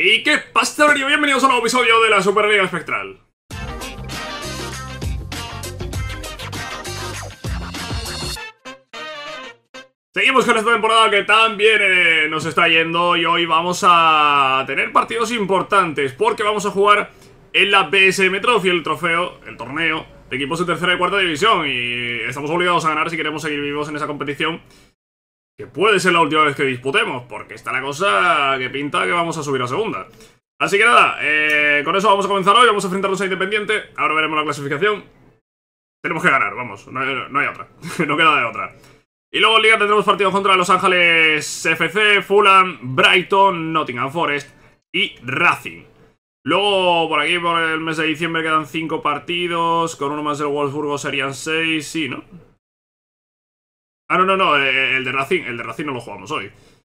¿Y qué pasa, Bienvenidos a un nuevo episodio de la Superliga Espectral. Seguimos con esta temporada que también eh, nos está yendo y hoy vamos a tener partidos importantes porque vamos a jugar en la BSM Trophy, el trofeo, el torneo de equipos de tercera y cuarta división y estamos obligados a ganar si queremos seguir vivos en esa competición que puede ser la última vez que disputemos, porque está la cosa que pinta que vamos a subir a segunda. Así que nada, eh, con eso vamos a comenzar hoy, vamos a enfrentarnos a Independiente. Ahora veremos la clasificación. Tenemos que ganar, vamos, no, hay otra, no queda de otra. Y luego en Liga tendremos partidos contra Los Ángeles FC, Fulham, Brighton, Nottingham Forest y Racing. Luego, por aquí, por el mes de diciembre, quedan cinco partidos. Con uno más del Wolfsburgo serían seis. sí, ¿no? Ah, no, no, no, eh, eh, el de Racing, el de Racing no lo jugamos hoy.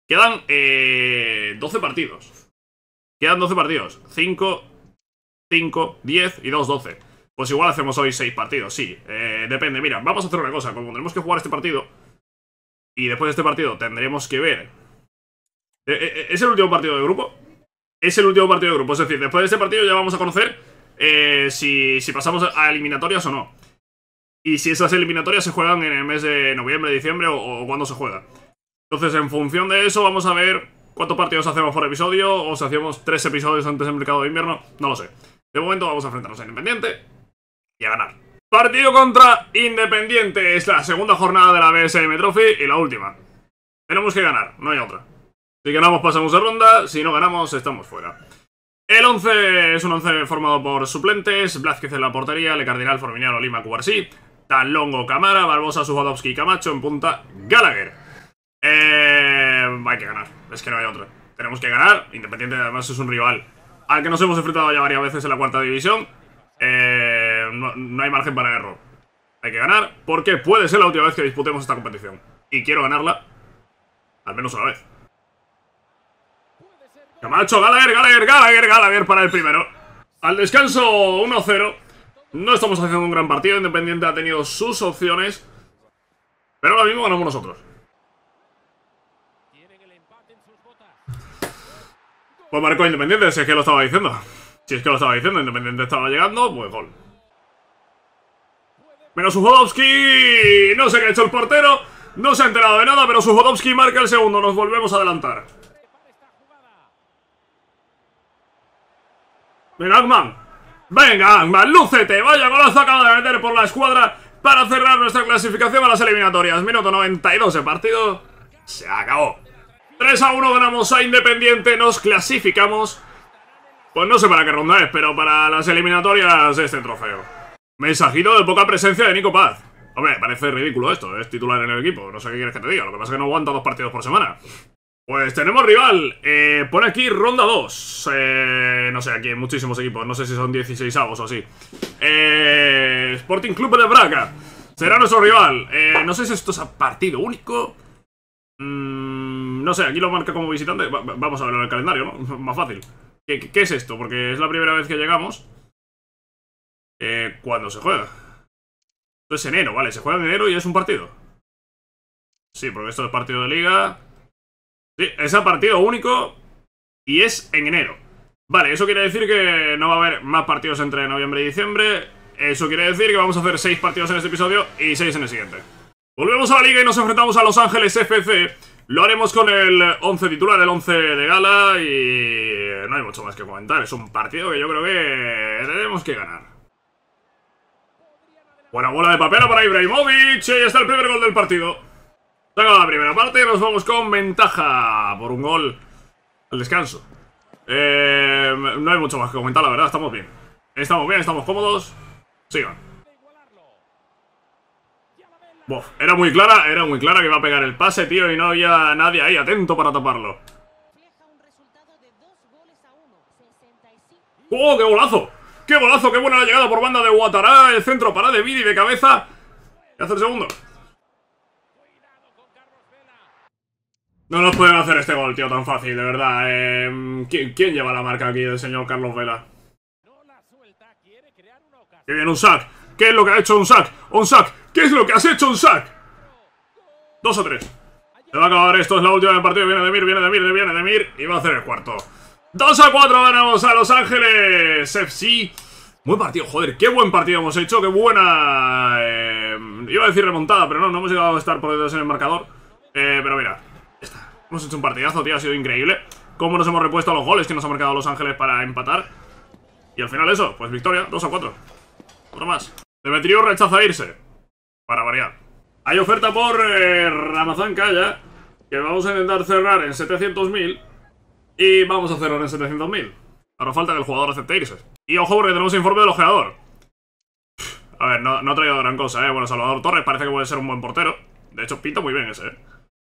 Quedan eh, 12 partidos. Quedan 12 partidos. 5, 5, 10 y 2, 12. Pues igual hacemos hoy 6 partidos, sí. Eh, depende, mira, vamos a hacer una cosa. Como tendremos que jugar este partido, y después de este partido tendremos que ver... ¿Es el último partido de grupo? Es el último partido de grupo, es decir, después de este partido ya vamos a conocer si pasamos a eliminatorias o no. Y si esas eliminatorias se juegan en el mes de noviembre, diciembre o, cuando se juega. Entonces, en función de eso, vamos a ver cuántos partidos hacemos por episodio o si hacemos tres episodios antes del mercado de invierno. No lo sé. De momento vamos a enfrentarnos a Independiente y a ganar. Partido contra Independiente. Es la segunda jornada de la BSM Trophy y la última. Tenemos que ganar, no hay otra. Si ganamos pasamos de ronda, si no ganamos estamos fuera. El 11 es un 11 formado por suplentes, Blázquez en la portería, Le Cardinal, Forminiano, Lima, Cubarsí, Longo, Camara, Barbosa, y Camacho en punta, Gallagher. Eh, hay que ganar, es que no hay otra. Tenemos que ganar, Independiente además es un rival al que nos hemos enfrentado ya varias veces en la cuarta división. Eh, no, no hay margen para error. Hay que ganar porque puede ser la última vez que disputemos esta competición. Y quiero ganarla al menos una vez. Camacho, Gallagher, Gallagher, Gallagher, Gallagher para el primero. Al descanso 1-0. No estamos haciendo un gran partido. Independiente ha tenido sus opciones. Pero ahora mismo ganamos nosotros. Pues marcó Independiente, si es que lo estaba diciendo. Si es que lo estaba diciendo, Independiente estaba llegando, pues gol. Menos Sujodowski. No sé qué ha hecho el portero. No se ha enterado de nada, pero Jodovsky marca el segundo. Nos volvemos a adelantar. Benagman. Venga, Angma, lúcete, vaya golazo acaba de meter por la escuadra para cerrar nuestra clasificación a las eliminatorias. Minuto 92 de partido, se acabó. 3 a 1 ganamos a Independiente, nos clasificamos. Pues no sé para qué ronda es, pero para las eliminatorias este trofeo. Mensajito de poca presencia de Nico Paz. Hombre, parece ridículo esto, es titular en el equipo, no sé qué quieres que te diga, lo que pasa es que no aguanta dos partidos por semana. Pues tenemos rival. Eh, pone aquí ronda 2. Eh, no sé, aquí hay muchísimos equipos. No sé si son 16 avos o así. Eh, Sporting Club de Braga. Será nuestro rival. Eh, no sé si esto es partido único. Mm, no sé, aquí lo marca como visitante. vamos a verlo en el calendario, ¿no? Más fácil. ¿Qué, es esto? Porque es la primera vez que llegamos. Eh, ¿Cuándo se juega? Esto es enero, vale. Se juega en enero y es un partido. Sí, porque esto es partido de liga. Sí, es partido único y es en enero. Vale, eso quiere decir que no va a haber más partidos entre noviembre y diciembre. Eso quiere decir que vamos a hacer 6 partidos en este episodio y 6 en el siguiente. Volvemos a la liga y nos enfrentamos a Los Ángeles FC. Lo haremos con el 11 titular, el 11 de gala y no hay mucho más que comentar. Es un partido que yo creo que tenemos que ganar. Buena bola de papel para Ibrahimovic y está el primer gol del partido la primera parte, nos vamos con ventaja por un gol al descanso. Eh, no hay mucho más que comentar, la verdad, estamos bien. Estamos bien, estamos cómodos. Sigan. era muy clara, era muy clara que iba a pegar el pase, tío, y no había nadie ahí atento para taparlo. ¡Oh, qué golazo! ¡Qué golazo! ¡Qué buena la llegada por banda de Guatará! El centro para de Vidi de cabeza. Y hace el segundo. No nos pueden hacer este gol, tío, tan fácil, de verdad. Eh, ¿quién, lleva la marca aquí del señor Carlos Vela? ¡Qué bien, un sack! ¿Qué es lo que ha hecho un sack? ¡Un sack! ¿Qué es lo que has hecho un sack? Dos a tres. Se va a acabar esto, es la última del partido. Viene Demir, viene de Mir, viene Demir. Y va a hacer el cuarto. Dos a cuatro. ganamos a Los Ángeles FC. Buen partido, joder, qué buen partido hemos hecho, qué buena... Eh, iba a decir remontada, pero no, no hemos llegado a estar por detrás en el marcador. Eh, pero mira, Hemos hecho un partidazo, tío, ha sido increíble Cómo nos hemos repuesto a los goles que nos ha marcado Los Ángeles para empatar Y al final eso, pues victoria, 2 a 4 Otro más Demetrio rechaza irse Para variar Hay oferta por eh, Ramazán Calla Que vamos a intentar cerrar en 700.000 Y vamos a cerrar en 700.000 Ahora falta que el jugador acepte irse Y ojo porque tenemos informe del ojeador A ver, no, no ha traído gran cosa, eh Bueno, Salvador Torres parece que puede ser un buen portero De hecho, pinta muy bien ese, eh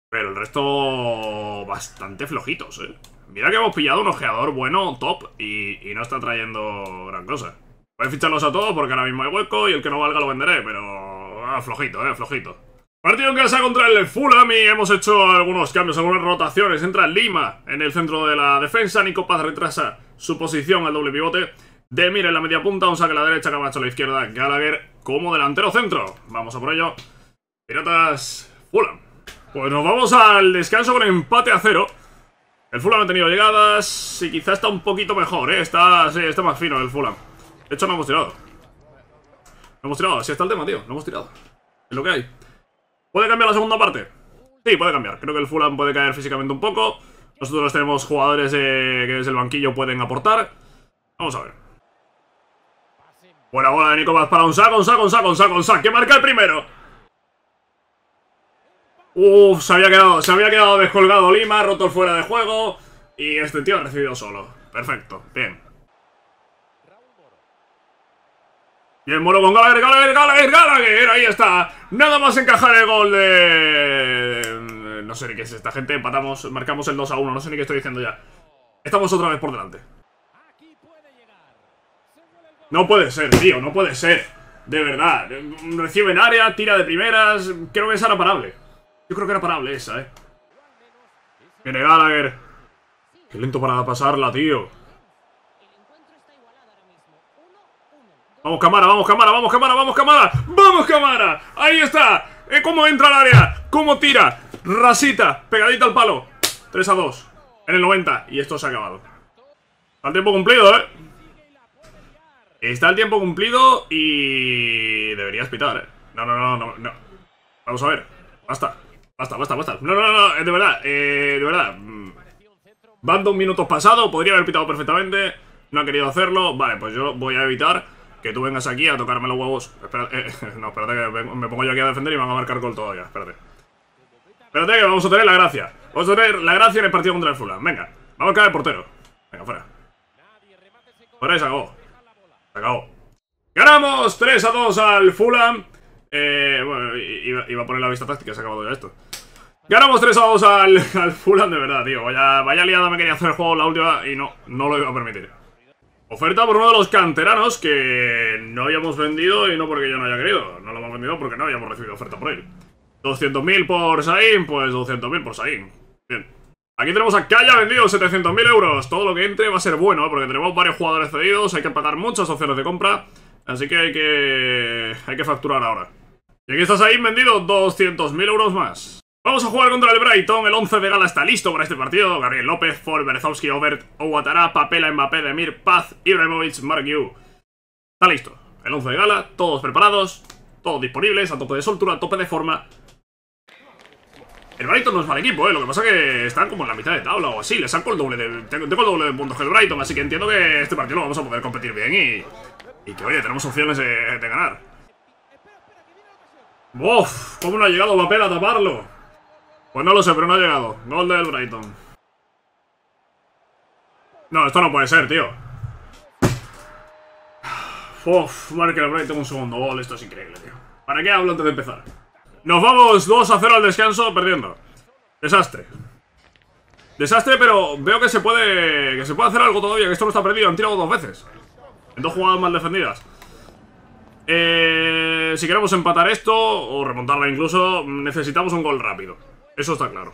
pero el resto... Bastante flojitos, ¿eh? Mira que hemos pillado un ojeador bueno, top, y, no está trayendo gran cosa. Voy a ficharlos a todos porque ahora mismo hay hueco y el que no valga lo venderé, pero... Ah, flojito, eh, flojito. Partido en casa contra el Fulham y hemos hecho algunos cambios, algunas rotaciones. Entra Lima en el centro de la defensa, Nico Paz retrasa su posición al doble pivote. Demir en la media punta, un saque a la derecha, Camacho a la izquierda, Gallagher como delantero centro. Vamos a por ello. Piratas Fulham. Pues nos vamos al descanso con empate a cero. El Fulham ha tenido llegadas y quizá está un poquito mejor, ¿eh? Está, está más fino el Fulham. De hecho, no hemos tirado. No hemos tirado, así está el tema, tío. No hemos tirado. Es lo que hay. ¿Puede cambiar la segunda parte? Sí, puede cambiar. Creo que el Fulham puede caer físicamente un poco. Nosotros tenemos jugadores eh, que desde el banquillo pueden aportar. Vamos a ver. Buena bola de Nico para un saco, un saco, un saco, un saco, un Que marca el primero. Uf, se había quedado, se había quedado descolgado Lima, roto fuera de juego. Y este tío ha recibido solo. Perfecto, bien. Y el Moro con Gallagher, Gallagher, Gallagher, Gallagher. Ahí está. Nada más encajar el gol de... No sé ni qué es esta gente. Empatamos, marcamos el 2 a 1. No sé ni qué estoy diciendo ya. Estamos otra vez por delante. No puede ser, tío. No puede ser. De verdad. recibe en área, tira de primeras. Creo que es ahora parable. Yo creo que era parable esa, eh. Viene Gallagher. Qué lento para pasarla, tío. Vamos, cámara, vamos, cámara, vamos, cámara, vamos, cámara. ¡Vamos, cámara! ¡Ahí está! Eh, ¿Cómo entra al área? ¿Cómo tira? Rasita, pegadita al palo. 3 a 2. En el 90. Y esto se ha acabado. Está el tiempo cumplido, ¿eh? Está el tiempo cumplido y... Deberías pitar, ¿eh? No, no, no, no. no. Vamos a ver. Basta. Basta, basta, basta. No, no, no, de verdad, eh, de verdad. Mm. Van dos minutos pasado, podría haber pitado perfectamente. No ha querido hacerlo. Vale, pues yo voy a evitar que tú vengas aquí a tocarme los huevos. Espera, eh, no, espérate que me pongo yo aquí a defender y me van a marcar gol todavía. Espérate. Espérate que vamos a tener la gracia. Vamos a tener la gracia en el partido contra el Fulham. Venga, vamos a caer portero. Venga, fuera. Fuera y se acabó. Se acabó. Ganamos 3 a 2 al Fulham. Eh, bueno, iba, a poner la vista táctica, se ha acabado ya esto. Ganamos 3 a 2 al, al Fulham de verdad, tío. Vaya, vaya liada me quería hacer el juego la última y no, no lo iba a permitir. Oferta por uno de los canteranos que no habíamos vendido y no porque yo no haya querido. No lo hemos vendido porque no habíamos recibido oferta por él. 200.000 por Sain, pues 200.000 por Sain. Bien. Aquí tenemos a haya vendido 700.000 euros. Todo lo que entre va a ser bueno, ¿eh? porque tenemos varios jugadores cedidos, hay que pagar muchas opciones de compra. Así que hay que, hay que facturar ahora. Y aquí estás ahí, vendido 200.000 euros más. Vamos a jugar contra el Brighton, el 11 de gala está listo para este partido. Gabriel López, Ford, Berezovsky, Overt, Owatara, Papela, Mbappé, Demir, Paz, Ibrahimovic, Mark Yu. Está listo, el 11 de gala, todos preparados, todos disponibles, a tope de soltura, a tope de forma. El Brighton no es mal equipo, ¿eh? lo que pasa que están como en la mitad de tabla o así, le saco el doble de, tengo el doble de puntos que el Brighton, así que entiendo que este partido lo vamos a poder competir bien y, y que, oye, tenemos opciones de ganar. ¡Uf! ¿Cómo no ha llegado papel a taparlo? Pues no lo sé, pero no ha llegado. Gol del Brighton. No, esto no puede ser, tío. Uf, marca el Brighton un segundo gol. Esto es increíble, tío. ¿Para qué hablo antes de empezar? Nos vamos 2 a 0 al descanso perdiendo. Desastre. Desastre, pero veo que se puede que se puede hacer algo todavía, que esto no está perdido. Han tirado dos veces. En dos jugadas mal defendidas. Eh, si queremos empatar esto, o remontarla incluso, necesitamos un gol rápido. Eso está claro.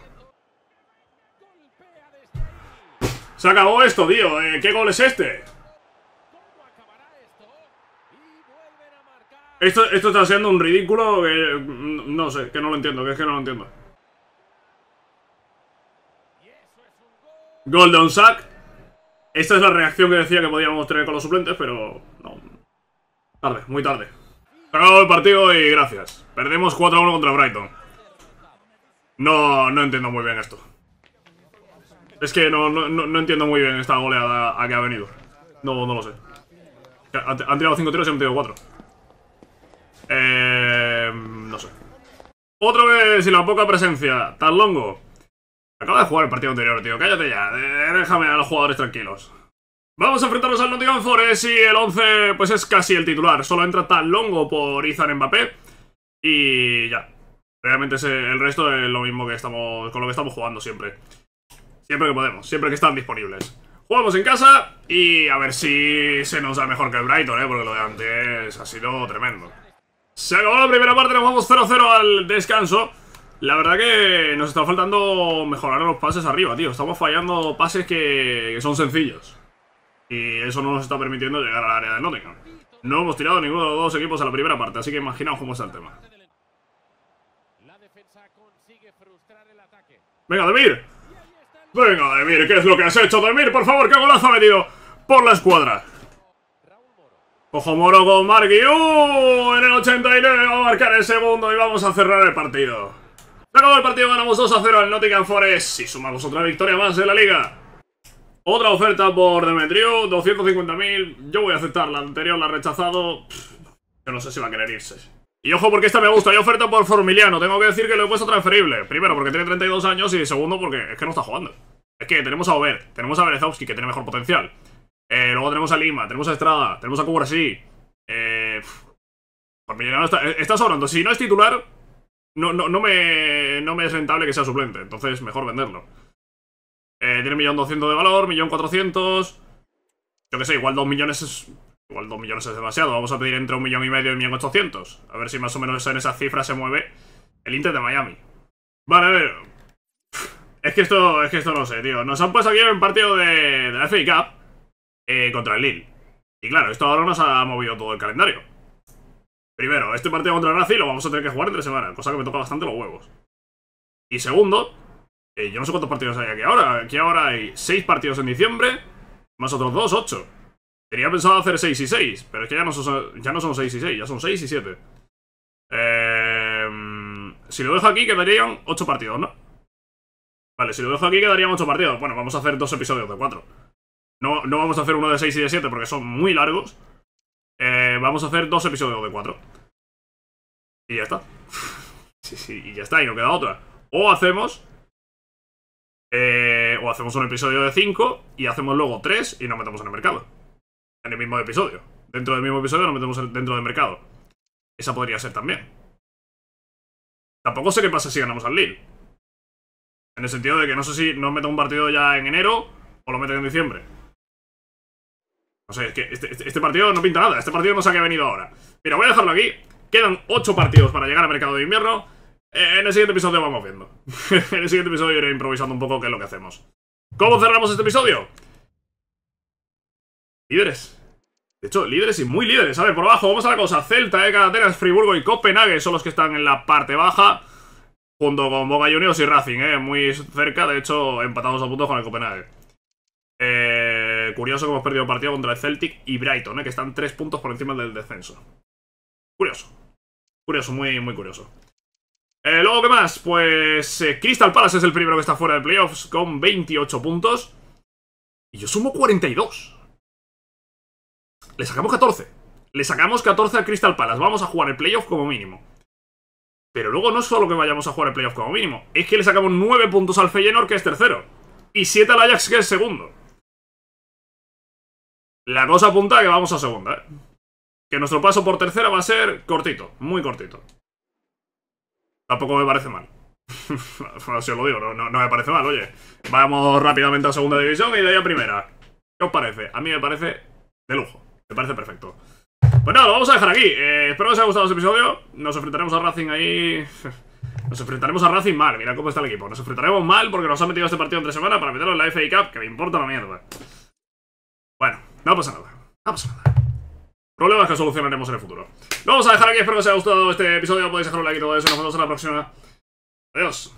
Se acabó esto, tío. Eh, ¿Qué gol es este? Esto, esto está siendo un ridículo mm, No sé, que no lo entiendo, que es que no lo entiendo. Gol Golden Sack. Esta es la reacción que decía que podíamos tener con los suplentes, pero no. Tarde, muy tarde. Se el partido y gracias. Perdemos 4-1 contra Brighton. No, no entiendo muy bien esto. Es que no, entiendo muy bien esta goleada a que ha venido. No, no lo sé. Han tirado 5 tiros y han metido 4. Eh, no sé. Otra vez y la poca presencia. Tan longo. Acaba de jugar el partido anterior, tío. Cállate ya. Eh, déjame a los jugadores tranquilos. Vamos a enfrentarnos al Nottingham Forest y el 11 pues es casi el titular. Solo entra tan longo por Izan Mbappé y ya. Realmente es el resto es lo mismo que estamos con lo que estamos jugando siempre. Siempre que podemos, siempre que están disponibles. Jugamos en casa y a ver si se nos da mejor que el Brighton, ¿eh? porque lo de antes ha sido tremendo. Se acabó la primera parte, nos vamos 0-0 al descanso. La verdad que nos está faltando mejorar los pases arriba, tío. Estamos fallando pases que son sencillos. Y eso no nos está permitiendo llegar al área de Nottingham. No hemos tirado ninguno de los dos equipos a la primera parte, así que imaginaos cómo está el tema. ¡Venga, Demir! ¡Venga, Demir! ¿Qué es lo que has hecho, Demir? ¡Por favor, qué golazo ha metido por la escuadra! Ojo Moro con Margui. En el 89 va a marcar el segundo y vamos a cerrar el partido. Se acabó el partido, ganamos 2 a 0 al Nottingham Forest y sumamos otra victoria más de la liga. Otra oferta por Demetrio, 250.000. Yo voy a aceptar, la anterior la he rechazado. yo no sé si va a querer irse. Y ojo porque esta me gusta, hay oferta por Formiliano. Tengo que decir que lo he puesto transferible. Primero porque tiene 32 años y segundo porque es que no está jugando. Es que tenemos a Ober, tenemos a Berezovsky que tiene mejor potencial. Eh, luego tenemos a Lima, tenemos a Estrada, tenemos a Cubrasí. Eh, Formiliano está, eh, está sobrando. Si no es titular, no, no, no, me, no me es rentable que sea suplente. Entonces mejor venderlo. Eh, tiene 1.200.000 de valor, 1.400.000. Yo qué sé, igual 2 millones es. Igual 2 millones es demasiado. Vamos a pedir entre 1.500.000 y medio 1.800. A ver si más o menos en esa cifra se mueve el Inter de Miami. Vale, a ver. Es que esto, es que esto no sé, tío. Nos han puesto aquí en partido de, de la FA Cup eh, contra el Lille. Y claro, esto ahora nos ha movido todo el calendario. Primero, este partido contra el Nazi lo vamos a tener que jugar entre semana, cosa que me toca bastante los huevos. Y segundo, eh, yo no sé cuántos partidos hay aquí ahora. Aquí ahora hay 6 partidos en diciembre, más otros 2, 8. Tenía pensado hacer 6 y 6, pero es que ya no son, ya no son 6 y 6, ya son 6 y 7. Eh, si lo dejo aquí quedarían 8 partidos, ¿no? Vale, si lo dejo aquí quedarían 8 partidos. Bueno, vamos a hacer 2 episodios de 4. No, no vamos a hacer uno de 6 y de 7 porque son muy largos. Eh, vamos a hacer dos episodios de 4. Y ya está. sí, sí, y ya está, y no queda otra. O hacemos eh, o hacemos un episodio de 5 y hacemos luego 3 y nos metemos en el mercado. En el mismo episodio. Dentro del mismo episodio nos metemos dentro del mercado. Esa podría ser también. Tampoco sé qué pasa si ganamos al Lille. En el sentido de que no sé si nos meten un partido ya en enero o lo meten en diciembre. No sé, es que este, este, este partido no pinta nada. Este partido no sé qué ha venido ahora. Mira, voy a dejarlo aquí. Quedan 8 partidos para llegar al mercado de invierno. Eh, en el siguiente episodio vamos viendo. en el siguiente episodio iré improvisando un poco qué es lo que hacemos. ¿Cómo cerramos este episodio? Líderes. De hecho, líderes y muy líderes. A ver, por abajo, vamos a la cosa. Celta, de Atenas, Friburgo y Copenhague son los que están en la parte baja. Junto con Boga Juniors y Racing, ¿eh? Muy cerca, de hecho, empatados a puntos con el Copenhague. Eh, curioso que hemos perdido partido contra el Celtic y Brighton, ¿eh? Que están tres puntos por encima del descenso. Curioso. Curioso, muy, muy curioso. Eh, luego, ¿qué más? Pues eh, Crystal Palace es el primero que está fuera de playoffs con 28 puntos. Y yo sumo 42. Le sacamos 14. Le sacamos 14 a Crystal Palace. Vamos a jugar el playoff como mínimo. Pero luego no es solo que vayamos a jugar el playoff como mínimo. Es que le sacamos 9 puntos al Feyenoord, que es tercero. Y 7 al Ajax, que es segundo. La cosa apunta a que vamos a segunda, ¿eh? Que nuestro paso por tercera va a ser cortito, muy cortito. Tampoco me parece mal. Si os lo digo, no, me parece mal, oye. Vamos rápidamente a segunda división y de ahí a primera. ¿Qué os parece? A mí me parece de lujo. Me parece perfecto. Pues nada, lo vamos a dejar aquí. Eh, espero que os haya gustado este episodio. Nos enfrentaremos a Racing ahí... Nos enfrentaremos a Racing mal, mira cómo está el equipo. Nos enfrentaremos mal porque nos han metido este partido entre semana para meterlo en la FA Cup, que me importa la mierda. Bueno, no pasa nada. No pasa nada. Problemas que solucionaremos en el futuro. Lo vamos a dejar aquí, espero que os haya gustado este episodio. Podéis dejar un like y todo eso. Nos vemos en la próxima. Adiós.